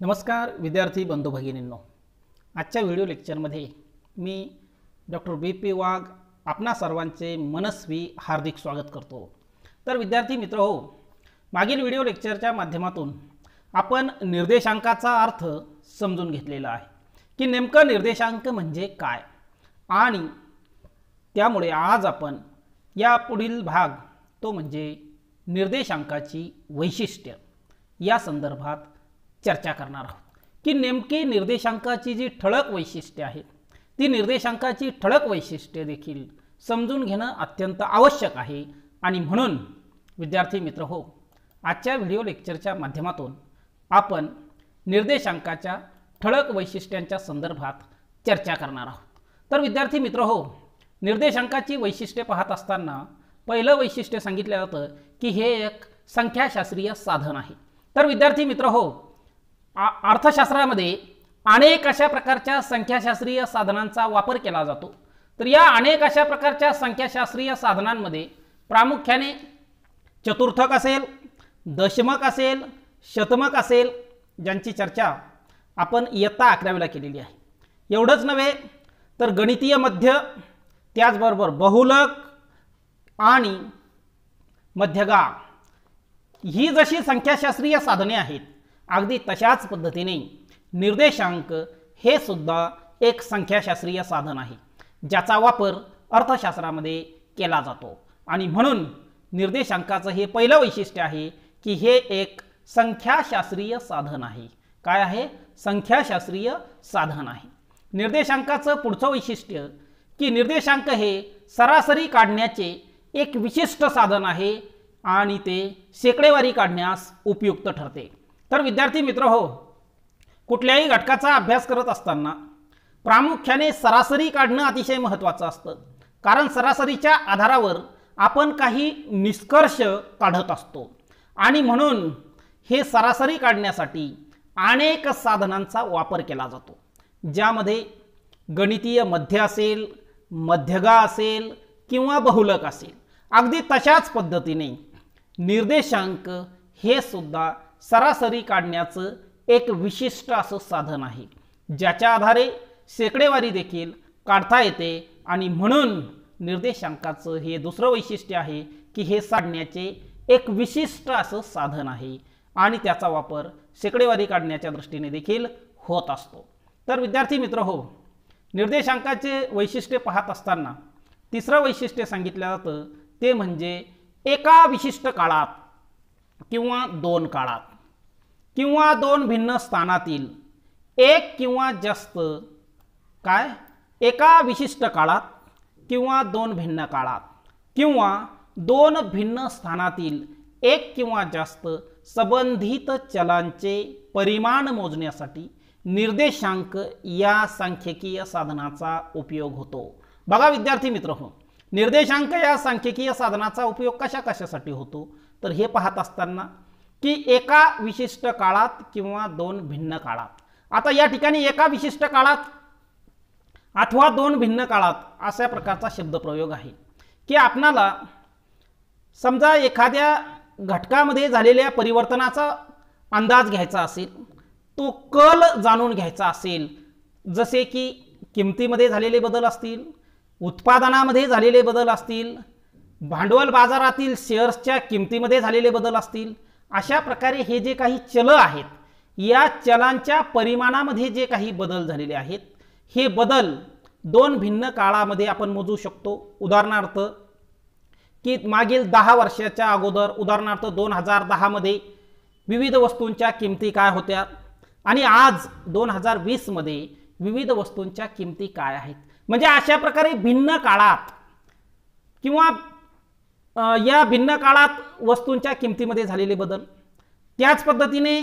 नमस्कार विद्यार्थी बंधू भगिनींनो आजच्या व्हिडिओ लेक्चरमध्ये मी डॉक्टर बी पी वाघ आपणा सर्वांचे मनस्वी हार्दिक स्वागत करतो तर विद्यार्थी मित्र हो मागील व्हिडिओ लेक्चरच्या माध्यमातून आपण निर्देशांकाचा अर्थ समजून घेतलेला आहे की नेमका निर्देशांक म्हणजे काय आणि त्यामुळे आज आपण या पुढील भाग तो म्हणजे निर्देशांकाची वैशिष्ट्य या संदर्भात चर्चा करणार आहोत की नेमकी निर्देशांकाची जी ठळक वैशिष्ट्ये आहेत ती निर्देशांकाची ठळक वैशिष्ट्ये देखील समजून घेणं अत्यंत आवश्यक आहे आणि म्हणून विद्यार्थी मित्र हो आजच्या व्हिडिओ लेक्चरच्या माध्यमातून आपण निर्देशांकाच्या ठळक वैशिष्ट्यांच्या संदर्भात चर्चा करणार आहोत तर विद्यार्थी मित्र हो निर्देशांकाची वैशिष्ट्ये पाहत असताना पहिलं वैशिष्ट्य सांगितलं जातं की हे एक संख्याशास्त्रीय साधन आहे तर विद्यार्थी मित्र हो अर्थशास्त्रामध्ये अनेक अशा प्रकारच्या संख्याशास्त्रीय साधनांचा वापर केला जातो तर या अनेक अशा प्रकारच्या संख्याशास्त्रीय साधनांमध्ये प्रामुख्याने चतुर्थक असेल दशमक असेल शतमक असेल ज्यांची चर्चा आपण इयत्ता अकरावीला केलेली आहे एवढंच नव्हे तर गणितीय मध्य त्याचबरोबर बहुलक आणि मध्यगा ही जशी संख्याशास्त्रीय साधने आहेत अगदी तशाच पद्धतीने निर्देशांक हे सुद्धा एक संख्याशास्त्रीय साधन आहे ज्याचा वापर अर्थशास्त्रामध्ये केला जातो आणि म्हणून निर्देशांकाचं हे पहिलं वैशिष्ट्य आहे की हे एक संख्याशास्त्रीय साधन आहे काय आहे संख्याशास्त्रीय साधन आहे निर्देशांकाचं पुढचं वैशिष्ट्य की निर्देशांक हे सरासरी काढण्याचे एक विशिष्ट साधन आहे आणि ते शेकडेवारी काढण्यास उपयुक्त ठरते तर विद्यार्थी मित्र हो कुठल्याही घटकाचा अभ्यास करत असताना प्रामुख्याने सरासरी काढणं अतिशय महत्त्वाचं असतं कारण सरासरीच्या आधारावर आपण काही निष्कर्ष काढत असतो आणि म्हणून हे सरासरी काढण्यासाठी अनेक साधनांचा वापर केला जातो ज्यामध्ये गणितीय मध्य असेल मध्यगा असेल किंवा बहुलक असेल अगदी तशाच पद्धतीने निर्देशांक हे सुद्धा सरासरी काढण्याचं एक विशिष्ट असं साधन आहे ज्याच्या आधारे शेकडेवारी देखील काढता येते आणि म्हणून निर्देशांकाचं हे दुसरं वैशिष्ट्य आहे की हे साधण्याचे एक विशिष्ट असं साधन आहे आणि त्याचा वापर शेकडेवारी काढण्याच्या दृष्टीने देखील होत असतो तर विद्यार्थी मित्र हो निर्देशांकाचे वैशिष्ट्य पाहत असताना तिसरं वैशिष्ट्य सांगितलं जातं ते म्हणजे एका विशिष्ट काळात किंवा दोन काळात किंवा दोन भिन्न स्थानातील एक किंवा जास्त काय एका विशिष्ट काळात किंवा दोन भिन्न काळात किंवा दोन भिन्न स्थानातील एक किंवा जास्त संबंधित चलांचे परिमाण मोजण्यासाठी निर्देशांक या सांख्यिकीय साधनाचा उपयोग होतो बघा विद्यार्थी मित्र हो निर्देशांक या सांख्यिकीय साधनाचा उपयोग कशा कशासाठी होतो तर हे पाहत असताना की एका विशिष्ट काळात किंवा दोन भिन्न काळात आता या ठिकाणी एका विशिष्ट काळात अथवा दोन भिन्न काळात अशा प्रकारचा शब्दप्रयोग आहे की आपणाला समजा एखाद्या घटकामध्ये झालेल्या परिवर्तनाचा अंदाज घ्यायचा असेल तो कल जाणून घ्यायचा असेल जसे की किमतीमध्ये झालेले बदल असतील उत्पादनामध्ये झालेले बदल असतील भांडवल बाजारातील शेअर्सच्या किमतीमध्ये झालेले बदल असतील अशा प्रकारे हे जे काही चल आहेत या चलांच्या परिमाणामध्ये जे काही बदल झालेले आहेत हे बदल दोन भिन्न काळामध्ये आपण मोजू शकतो उदाहरणार्थ की मागील दहा वर्षाच्या अगोदर उदाहरणार्थ दोन हजार दहामध्ये विविध वस्तूंच्या किमती काय होत्या आणि आज दोन हजार वीसमध्ये विविध वस्तूंच्या किमती काय आहेत म्हणजे अशा प्रकारे भिन्न काळात किंवा या भिन्न काळात वस्तूंच्या किमतीमध्ये झालेले बदल त्याच पद्धतीने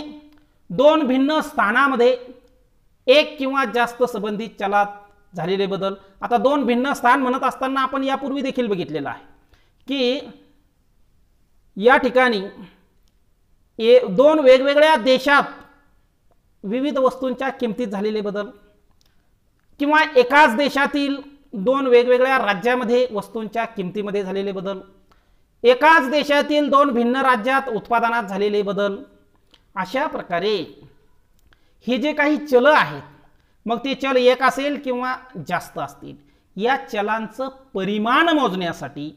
दोन भिन्न स्थानामध्ये एक किंवा जास्त संबंधित चलात झालेले बदल आता दोन भिन्न स्थान म्हणत असताना आपण यापूर्वी देखील बघितलेलं आहे की या ठिकाणी ए दोन वेगवेगळ्या देशात विविध वस्तूंच्या किमतीत झालेले बदल किंवा एकाच देशातील दोन वेगवेगळ्या राज्यामध्ये वस्तूंच्या किमतीमध्ये झालेले बदल एकाच देशातील दोन भिन्न राज्यात उत्पादनात झालेले बदल अशा प्रकारे हे जे काही चल आहेत मग ते चल एक असेल किंवा जास्त असतील या चलांचं परिमाण मोजण्यासाठी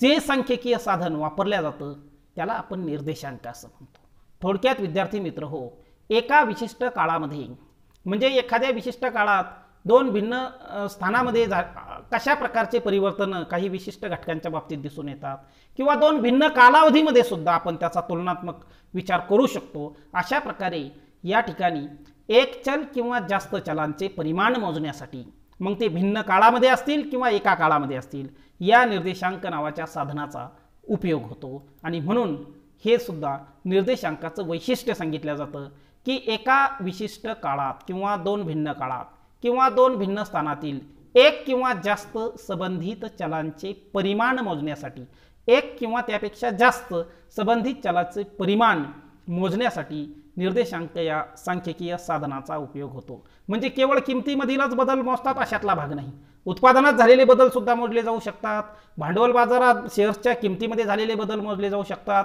जे सांख्यिकीय साधन वापरल्या जातं त्याला आपण निर्देशांक असं म्हणतो थोडक्यात विद्यार्थी मित्र हो एका विशिष्ट काळामध्ये म्हणजे एखाद्या विशिष्ट काळात दोन भिन्न स्थानामध्ये जा कशा प्रकारचे परिवर्तन काही विशिष्ट घटकांच्या बाबतीत दिसून येतात किंवा दोन भिन्न कालावधीमध्ये सुद्धा आपण त्याचा तुलनात्मक विचार करू शकतो अशा प्रकारे या ठिकाणी एक चल किंवा जास्त चलांचे परिमाण मोजण्यासाठी मग ते भिन्न काळामध्ये असतील किंवा एका काळामध्ये असतील या निर्देशांक नावाच्या साधनाचा उपयोग होतो आणि म्हणून हे सुद्धा निर्देशांकाचं वैशिष्ट्य सांगितलं जातं की एका विशिष्ट काळात किंवा दोन भिन्न काळात किंवा दोन भिन्न स्थानातील एक किंवा जास्त संबंधित चलांचे परिमाण मोजण्यासाठी एक किंवा त्यापेक्षा जास्त संबंधित चलाचे परिमाण मोजण्यासाठी निर्देशांक या सांख्यिकीय साधनाचा उपयोग होतो म्हणजे केवळ किमतीमधीलच बदल मोजतात अशातला भाग नाही उत्पादनात झालेले बदल सुद्धा मोजले जाऊ शकतात भांडवल बाजारात शेअर्सच्या किमतीमध्ये झालेले बदल मोजले जाऊ शकतात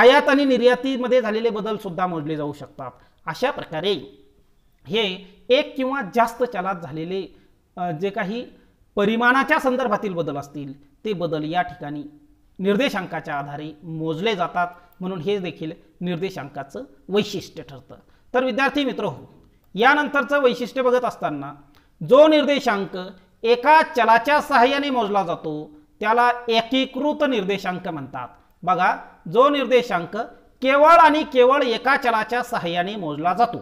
आयात आणि निर्यातीमध्ये झालेले बदल सुद्धा मोजले जाऊ शकतात अशा प्रकारे हे एक किंवा जास्त चलात झालेले जे काही परिमाणाच्या संदर्भातील बदल असतील ते बदल या ठिकाणी निर्देशांकाच्या आधारे मोजले जातात म्हणून हे देखील निर्देशांकाचं वैशिष्ट्य ठरतं तर विद्यार्थी मित्र हो यानंतरचं वैशिष्ट्य बघत असताना जो निर्देशांक एका चलाच्या सहाय्याने मोजला जातो त्याला एकीकृत निर्देशांक म्हणतात बघा जो निर्देशांक केवळ आणि केवळ एका चलाच्या सहाय्याने मोजला जातो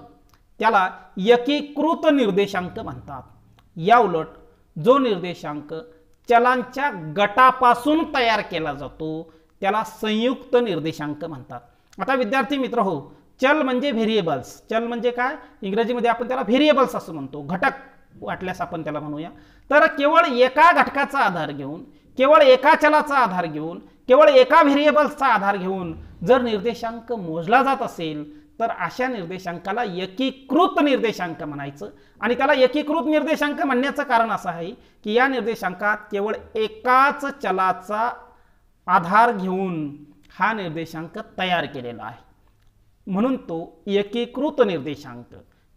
त्याला एकीकृत निर्देशांक म्हणतात या उलट जो निर्देशांक चलांच्या गटापासून तयार केला जातो त्याला संयुक्त निर्देशांक म्हणतात आता विद्यार्थी मित्र हो चल म्हणजे व्हेरिएबल्स चल म्हणजे काय इंग्रजीमध्ये आपण त्याला व्हेरिएबल्स असं म्हणतो घटक वाटल्यास आपण त्याला म्हणूया तर केवळ एका घटकाचा आधार घेऊन केवळ एका चलाचा आधार घेऊन केवळ एका व्हेरिएबल्सचा आधार घेऊन जर निर्देशांक मोजला जात असेल तर अशा निर्देशांकाला एकीकृत निर्देशांक म्हणायचं आणि त्याला एकीकृत निर्देशांक म्हणण्याचं कारण असं आहे की या निर्देशांकात केवळ एकाच चलाचा आधार घेऊन हा निर्देशांक तयार केलेला आहे म्हणून तो एकीकृत निर्देशांक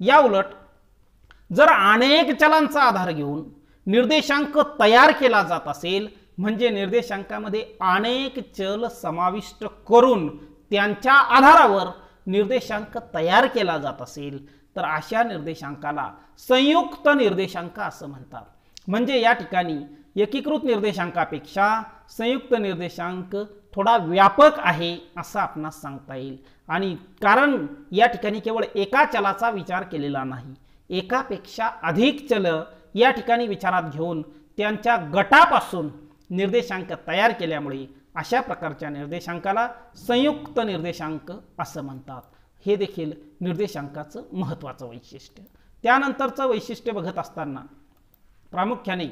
या उलट जर अनेक चलांचा आधार घेऊन निर्देशांक तयार केला जात असेल म्हणजे निर्देशांकामध्ये अनेक चल समाविष्ट करून त्यांच्या आधारावर निर्देशांक तयार केला जात असेल तर अशा निर्देशांकाला संयुक्त निर्देशांक असं म्हणतात म्हणजे या ठिकाणी एकीकृत निर्देशांकापेक्षा संयुक्त निर्देशांक थोडा व्यापक आहे असं आपणास सांगता येईल आणि कारण या ठिकाणी केवळ एका चलाचा विचार केलेला नाही एकापेक्षा अधिक चल या ठिकाणी विचारात घेऊन त्यांच्या गटापासून निर्देशांक तयार केल्यामुळे अशा प्रकारच्या निर्देशांकाला संयुक्त निर्देशांक असं म्हणतात हे देखील निर्देशांकाचं महत्त्वाचं वैशिष्ट्य त्यानंतरचं वैशिष्ट्य बघत असताना प्रामुख्याने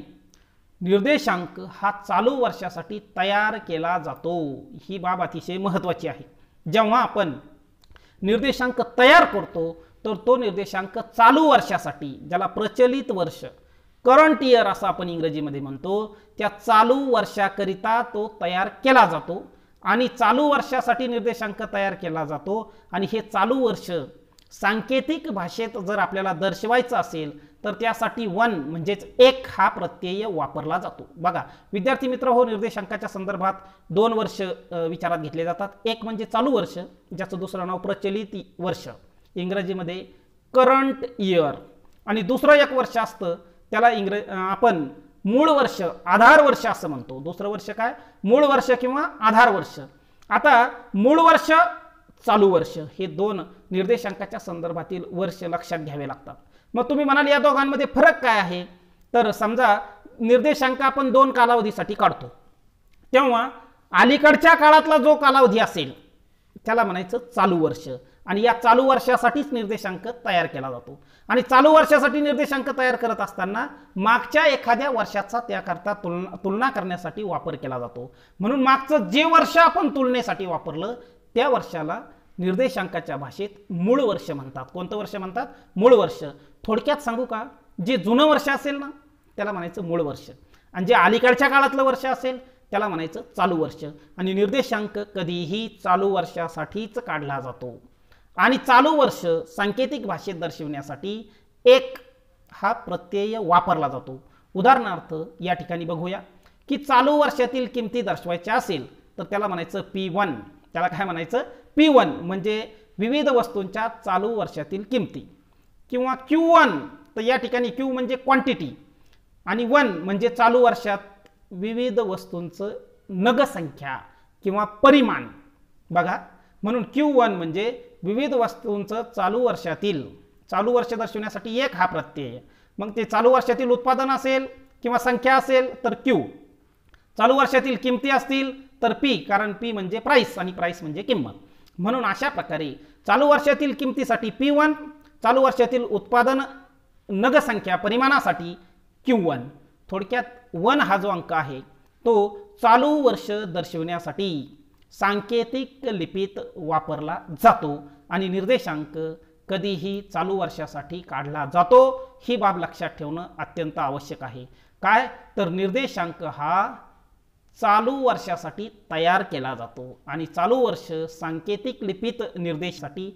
निर्देशांक हा चालू वर्षासाठी तयार केला जातो ही बाब अतिशय महत्त्वाची आहे जेव्हा आपण निर्देशांक तयार करतो तर तो निर्देशांक चालू वर्षासाठी ज्याला प्रचलित वर्ष करंट इयर असं आपण इंग्रजीमध्ये म्हणतो त्या चालू वर्षाकरिता तो तयार केला जातो आणि चालू वर्षासाठी निर्देशांक तयार केला जातो आणि हे चालू वर्ष सांकेतिक भाषेत जर आपल्याला दर्शवायचं असेल तर त्यासाठी वन म्हणजेच एक हा प्रत्यय वापरला जातो बघा विद्यार्थी मित्र हो निर्देशांकाच्या संदर्भात दोन वर्ष विचारात घेतले जातात एक म्हणजे चालू वर्ष ज्याचं दुसरं नाव प्रचलित वर्ष इंग्रजीमध्ये करंट इयर आणि दुसरं एक वर्ष असतं त्याला इंग्र आपण मूळ वर्ष आधार वर्ष असं म्हणतो दुसरं वर्ष काय मूळ वर्ष किंवा आधार वर्ष आता मूळ वर्ष चालू वर्ष हे दोन निर्देशांकाच्या संदर्भातील वर्ष लक्षात घ्यावे लागतात मग तुम्ही म्हणाल या दोघांमध्ये फरक काय आहे तर समजा निर्देशांक आपण दोन कालावधीसाठी काढतो तेव्हा अलीकडच्या काळातला जो कालावधी असेल त्याला म्हणायचं चालू वर्ष आणि या चालू वर्षासाठीच निर्देशांक तयार केला जातो आणि चालू वर्षासाठी निर्देशांक तयार करत असताना मागच्या एखाद्या वर्षाचा त्याकरता तुलना तुलना करण्यासाठी वापर केला जातो म्हणून मागचं जे वर्ष आपण तुलनेसाठी वापरलं त्या वर्षाला निर्देशांकाच्या भाषेत मूळ वर्ष म्हणतात कोणतं वर्ष म्हणतात मूळ वर्ष थोडक्यात सांगू का जे जुनं वर्ष असेल ना त्याला म्हणायचं मूळ वर्ष आणि जे अलीकडच्या काळातलं वर्ष असेल त्याला म्हणायचं चालू वर्ष आणि निर्देशांक कधीही चालू वर्षासाठीच काढला जातो आणि चालू वर्ष सांकेतिक भाषेत दर्शवण्यासाठी एक हा प्रत्यय वापरला जातो उदाहरणार्थ या ठिकाणी बघूया की चालू वर्षातील किमती दर्शवायच्या असेल तर त्याला म्हणायचं पी वन त्याला काय म्हणायचं पी वन म्हणजे विविध वस्तूंच्या चालू वर्षातील किमती किंवा क्यू वन तर या ठिकाणी क्यू म्हणजे क्वांटिटी आणि वन म्हणजे चालू वर्षात विविध वस्तूंचं नगसंख्या किंवा परिमाण बघा म्हणून क्यू वन म्हणजे विविध वस्तूंचं चालू वर्षातील चालू वर्ष दर्शवण्यासाठी एक हा प्रत्यय मग ते चालू वर्षातील उत्पादन असेल किंवा संख्या असेल तर क्यू चालू वर्षातील किमती असतील तर पी कारण पी म्हणजे प्राईस आणि प्राईस म्हणजे किंमत म्हणून अशा प्रकारे चालू वर्षातील किमतीसाठी पी वन चालू वर्षातील उत्पादन नगसंख्या परिमाणासाठी क्यू वन थोडक्यात वन हा जो अंक आहे तो चालू वर्ष दर्शवण्यासाठी सांकेतिक लिपीत वापरला जातो आणि निर्देशांक कधीही चालू वर्षासाठी काढला जातो ही बाब लक्षात ठेवणं अत्यंत आवश्यक आहे काय तर निर्देशांक हा चालू वर्षासाठी तयार केला जातो आणि चालू वर्ष सांकेतिक लिपित निर्देशासाठी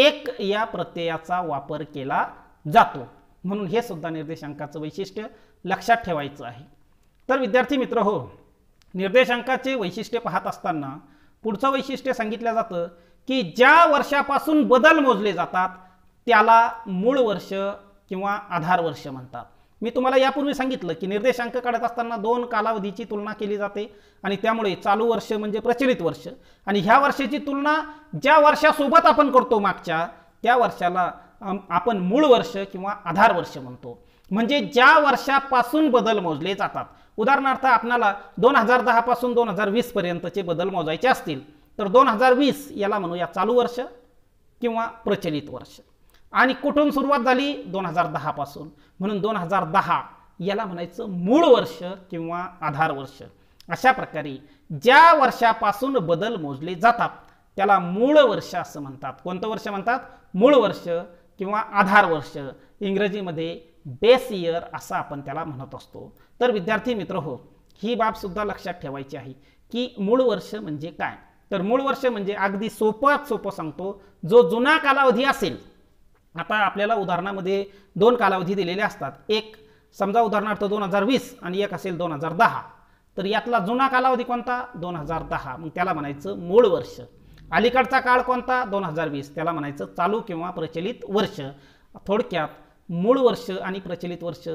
एक या प्रत्ययाचा वापर केला जातो म्हणून हे सुद्धा निर्देशांकाचं वैशिष्ट्य लक्षात ठेवायचं आहे तर विद्यार्थी मित्र हो निर्देशांकाचे वैशिष्ट्य पाहत असताना पुढचं वैशिष्ट्य सांगितलं जातं की ज्या वर्षापासून बदल मोजले जातात त्याला मूळ वर्ष किंवा आधार वर्ष म्हणतात मी तुम्हाला यापूर्वी सांगितलं की निर्देशांक काढत असताना दोन कालावधीची तुलना केली जाते आणि त्यामुळे चालू वर्ष म्हणजे प्रचलित वर्ष आणि ह्या वर्षाची तुलना ज्या वर्षासोबत आपण करतो मागच्या त्या वर्षाला आपण मूळ वर्ष किंवा आधार वर्ष म्हणतो म्हणजे ज्या वर्षापासून बदल मोजले जातात उदाहरणार्थ आपणाला दोन हजार दहापासून दोन हजार वीसपर्यंतचे बदल मोजायचे असतील तर दोन हजार वीस याला म्हणूया चालू वर्ष किंवा प्रचलित वर्ष आणि कुठून सुरुवात झाली दोन हजार दहापासून म्हणून दोन हजार दहा याला म्हणायचं मूळ वर्ष किंवा आधार वर्ष अशा प्रकारे ज्या वर्षापासून बदल मोजले जातात त्याला मूळ वर्ष असं म्हणतात कोणतं वर्ष म्हणतात मूळ वर्ष किंवा आधार वर्ष इंग्रजीमध्ये बेस इयर असं आपण त्याला म्हणत असतो तर विद्यार्थी मित्र हो ही बाबसुद्धा लक्षात ठेवायची आहे की मूळ वर्ष म्हणजे काय तर मूळ वर्ष म्हणजे अगदी सोपं सोपं सांगतो जो जुना कालावधी असेल आता आपल्याला उदाहरणामध्ये दोन कालावधी दिलेले असतात एक समजा उदाहरणार्थ दोन हजार वीस आणि एक असेल दोन हजार दहा तर यातला जुना कालावधी कोणता दोन हजार दहा मग त्याला म्हणायचं मूळ वर्ष अलीकडचा काळ कोणता दोन हजार वीस त्याला म्हणायचं चालू किंवा प्रचलित वर्ष थोडक्यात मूळ वर्ष आणि प्रचलित वर्ष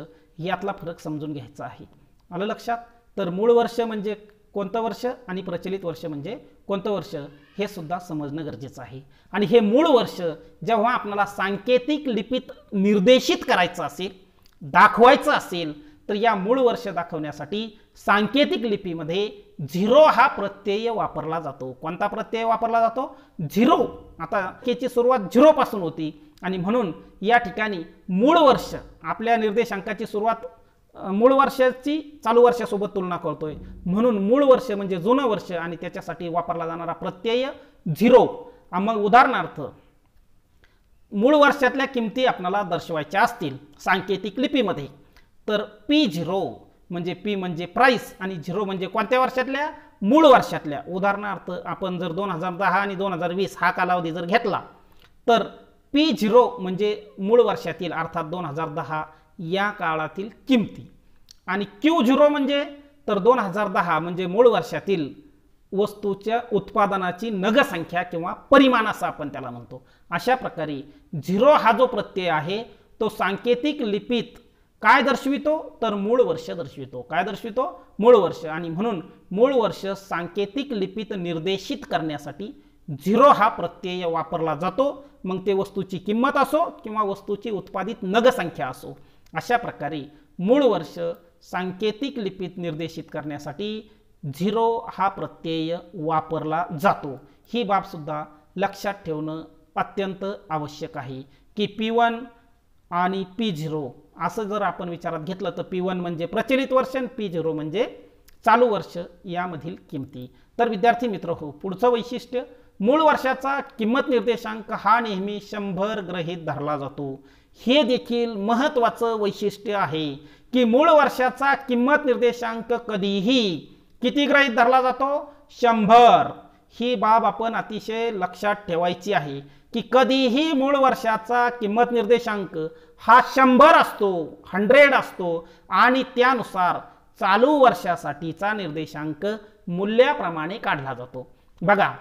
यातला फरक समजून घ्यायचा आहे आलं लक्षात तर मूळ वर्ष म्हणजे कोणतं वर्ष आणि प्रचलित वर्ष म्हणजे कोणतं वर्ष हे सुद्धा समजणं गरजेचं आहे आणि हे मूळ वर्ष जेव्हा आपल्याला सांकेतिक लिपीत निर्देशित करायचं असेल दाखवायचं असेल तर या मूळ वर्ष दाखवण्यासाठी सांकेतिक लिपीमध्ये झिरो हा प्रत्यय वापरला जातो कोणता प्रत्यय वापरला जातो झिरो आता केची सुरुवात झिरोपासून होती आणि म्हणून या ठिकाणी मूळ वर्ष आपल्या निर्देशांकाची सुरुवात मूळ वर्षाची चालू वर्षासोबत तुलना करतोय म्हणून मूळ वर्ष म्हणजे जुनं वर्ष आणि त्याच्यासाठी वापरला जाणारा प्रत्यय झिरो मग उदाहरणार्थ मूळ वर्षातल्या किमती आपल्याला दर्शवायच्या असतील सांकेतिक लिपीमध्ये तर पी झिरो म्हणजे पी म्हणजे प्राईस आणि झिरो म्हणजे कोणत्या वर्षातल्या मूळ वर्षातल्या उदाहरणार्थ आपण जर दोन हजार दहा आणि दोन हजार वीस हा कालावधी जर घेतला तर पी झिरो म्हणजे मूळ वर्षातील अर्थात दोन हजार दहा या काळातील किमती आणि क्यू झिरो म्हणजे तर दोन हजार दहा म्हणजे मूळ वर्षातील वस्तूच्या उत्पादनाची नगसंख्या किंवा परिमाण असं आपण त्याला म्हणतो अशा प्रकारे झिरो हा जो प्रत्यय आहे तो सांकेतिक लिपीत काय दर्शवितो तर मूळ वर्ष दर्शवितो काय दर्शवितो मूळ वर्ष आणि म्हणून मूळ वर्ष सांकेतिक लिपीत निर्देशित करण्यासाठी झिरो हा प्रत्यय वापरला जातो मग ते वस्तूची किंमत असो किंवा वस्तूची उत्पादित नगसंख्या असो अशा प्रकारे मूळ वर्ष सांकेतिक लिपीत निर्देशित करण्यासाठी झिरो हा प्रत्यय वापरला जातो ही बाबसुद्धा लक्षात ठेवणं अत्यंत आवश्यक आहे की पी वन आणि पी झिरो असं जर आपण विचारात घेतलं तर पी वन म्हणजे प्रचलित वर्ष आणि पी झिरो म्हणजे चालू वर्ष यामधील किमती तर विद्यार्थी मित्र हो पुढचं वैशिष्ट्य मूळ वर्षाचा किंमत निर्देशांक हा नेहमी शंभर ग्रहीत धरला जातो हे देखील महत्त्वाचं वैशिष्ट्य आहे की मूळ वर्षाचा किंमत निर्देशांक कधीही किती ग्रहित धरला जातो शंभर ही बाब आपण अतिशय लक्षात ठेवायची आहे की कधीही मूळ वर्षाचा किंमत निर्देशांक हा शंभर असतो हंड्रेड असतो आणि त्यानुसार चालू वर्षासाठीचा निर्देशांक मूल्याप्रमाणे काढला जातो बघा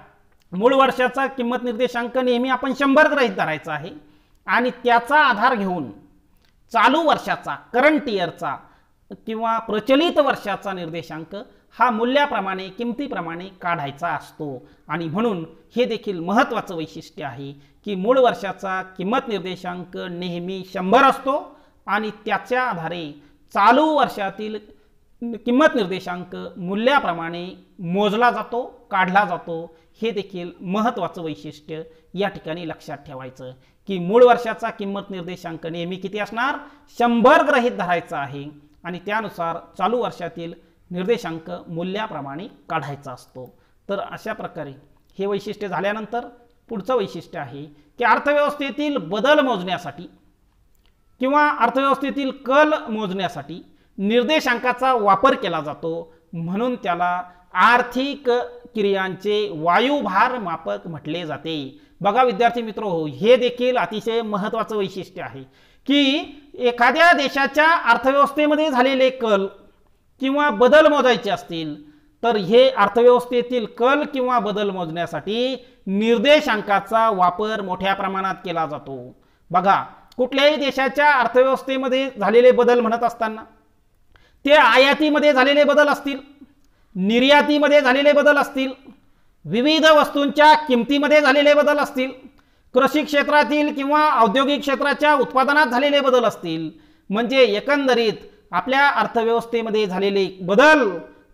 मूळ वर्षाचा किंमत निर्देशांक नेहमी आपण शंभर ग्रहित धरायचा आहे आणि त्याचा आधार घेऊन चालू वर्षाचा करंट इयरचा किंवा प्रचलित वर्षाचा निर्देशांक हा मूल्याप्रमाणे किमतीप्रमाणे काढायचा असतो आणि म्हणून हे देखील महत्त्वाचं वैशिष्ट्य आहे की मूळ वर्षाचा किंमत निर्देशांक नेहमी शंभर असतो आणि त्याच्या आधारे चालू वर्षातील किंमत निर्देशांक मूल्याप्रमाणे मोजला जातो काढला जातो हे देखील महत्त्वाचं वैशिष्ट्य या ठिकाणी लक्षात ठेवायचं की मूळ वर्षाचा किंमत निर्देशांक नेहमी किती असणार शंभर ग्रहित धरायचा आहे आणि त्यानुसार चालू वर्षातील निर्देशांक मूल्याप्रमाणे काढायचा असतो तर अशा प्रकारे हे वैशिष्ट्य झाल्यानंतर पुढचं वैशिष्ट्य आहे की अर्थव्यवस्थेतील बदल मोजण्यासाठी किंवा अर्थव्यवस्थेतील कल मोजण्यासाठी निर्देशांकाचा वापर केला जातो म्हणून त्याला आर्थिक क्रियांचे वायुभार मापक म्हटले जाते बघा विद्यार्थी मित्र हो हे देखील अतिशय महत्वाचं वैशिष्ट्य आहे की एखाद्या देशाच्या अर्थव्यवस्थेमध्ये झालेले कल किंवा बदल मोजायचे असतील तर हे अर्थव्यवस्थेतील कल किंवा बदल मोजण्यासाठी निर्देशांकाचा वापर मोठ्या प्रमाणात केला जातो बघा कुठल्याही देशाच्या अर्थव्यवस्थेमध्ये झालेले बदल म्हणत असताना ते आयातीमध्ये झालेले बदल असतील निर्यातीमध्ये झालेले बदल असतील विविध वस्तूंच्या किमतीमध्ये झालेले बदल असतील कृषी क्षेत्रातील किंवा औद्योगिक क्षेत्राच्या उत्पादनात झालेले बदल असतील म्हणजे एकंदरीत आपल्या अर्थव्यवस्थेमध्ये झालेले बदल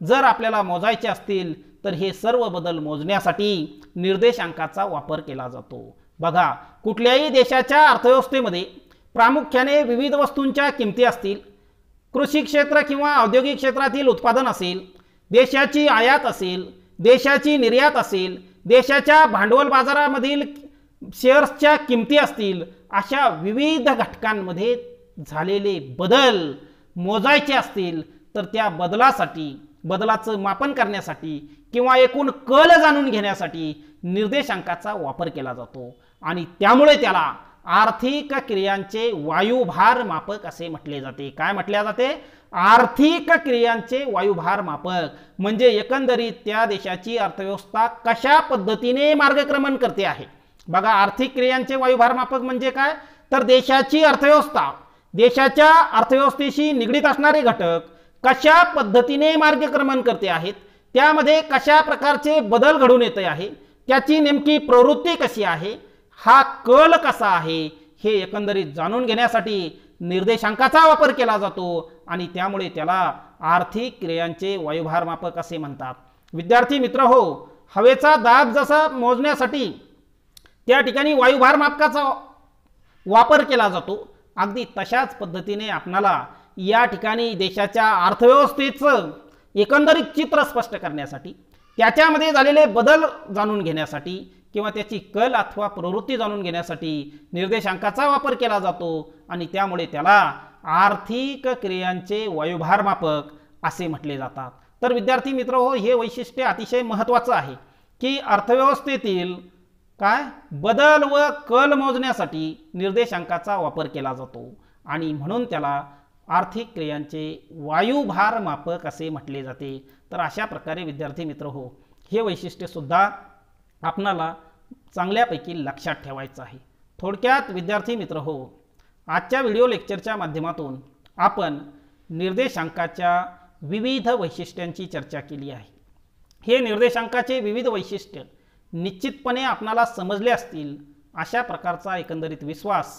जर आपल्याला मोजायचे असतील तर हे सर्व बदल मोजण्यासाठी निर्देशांकाचा वापर केला जातो बघा कुठल्याही देशाच्या अर्थव्यवस्थेमध्ये प्रामुख्याने विविध वस्तूंच्या किमती असतील कृषी क्षेत्र किंवा औद्योगिक क्षेत्रातील उत्पादन असेल देशाची आयात असेल देशाची निर्यात असेल देशाच्या भांडवल बाजारामधील शेअर्सच्या किमती असतील अशा विविध घटकांमध्ये झालेले बदल मोजायचे असतील तर त्या बदलासाठी बदलाचं मापन करण्यासाठी किंवा एकूण कल जाणून घेण्यासाठी निर्देशांकाचा वापर केला जातो आणि त्यामुळे त्याला आर्थिक क्रियांचे वायुभार मापक असे म्हटले जाते काय म्हटले जाते आर्थिक क्रियांचे वायुभार मापक म्हणजे एकंदरीत त्या देशाची अर्थव्यवस्था कशा पद्धतीने मार्गक्रमण करते आहे बघा आर्थिक क्रियांचे वायुभार मापक म्हणजे काय तर देशाची अर्थव्यवस्था देशाच्या अर्थव्यवस्थेशी निगडीत असणारे घटक कशा पद्धतीने मार्गक्रमण करते आहेत त्यामध्ये कशा प्रकारचे बदल घडून येते आहे त्याची नेमकी प्रवृत्ती कशी आहे हा कल कसा आहे हे एकंदरीत जाणून घेण्यासाठी निर्देशांकाचा वापर केला जातो आणि त्यामुळे त्याला आर्थिक क्रियांचे मापक असे म्हणतात विद्यार्थी मित्र हो हवेचा दाब जसा मोजण्यासाठी त्या ठिकाणी वायुभार मापकाचा वापर केला जातो अगदी तशाच पद्धतीने आपणाला या ठिकाणी देशाच्या अर्थव्यवस्थेचं एकंदरीत चित्र स्पष्ट करण्यासाठी त्याच्यामध्ये झालेले बदल जाणून घेण्यासाठी किंवा त्याची कल अथवा प्रवृत्ती जाणून घेण्यासाठी निर्देशांकाचा वापर केला जातो आणि त्यामुळे त्याला आर्थिक क्रियांचे वायुभारमापक असे म्हटले जातात तर विद्यार्थी मित्र हो हे वैशिष्ट्य अतिशय महत्त्वाचं आहे की अर्थव्यवस्थेतील काय बदल व कल मोजण्यासाठी निर्देशांकाचा वापर केला जातो आणि म्हणून त्याला आर्थिक क्रियांचे वायुभारमापक असे म्हटले जाते तर अशा प्रकारे विद्यार्थी मित्र हो हे वैशिष्ट्यसुद्धा आपणाला चांगल्यापैकी लक्षात ठेवायचं आहे थोडक्यात विद्यार्थी मित्र हो आजच्या व्हिडिओ लेक्चरच्या माध्यमातून आपण निर्देशांकाच्या विविध वैशिष्ट्यांची चर्चा केली आहे हे निर्देशांकाचे विविध वैशिष्ट्य निश्चितपणे आपणाला समजले असतील अशा प्रकारचा एकंदरीत विश्वास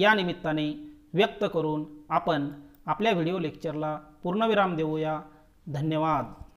या निमित्ताने व्यक्त करून आपण आपल्या व्हिडिओ लेक्चरला पूर्णविराम देऊया धन्यवाद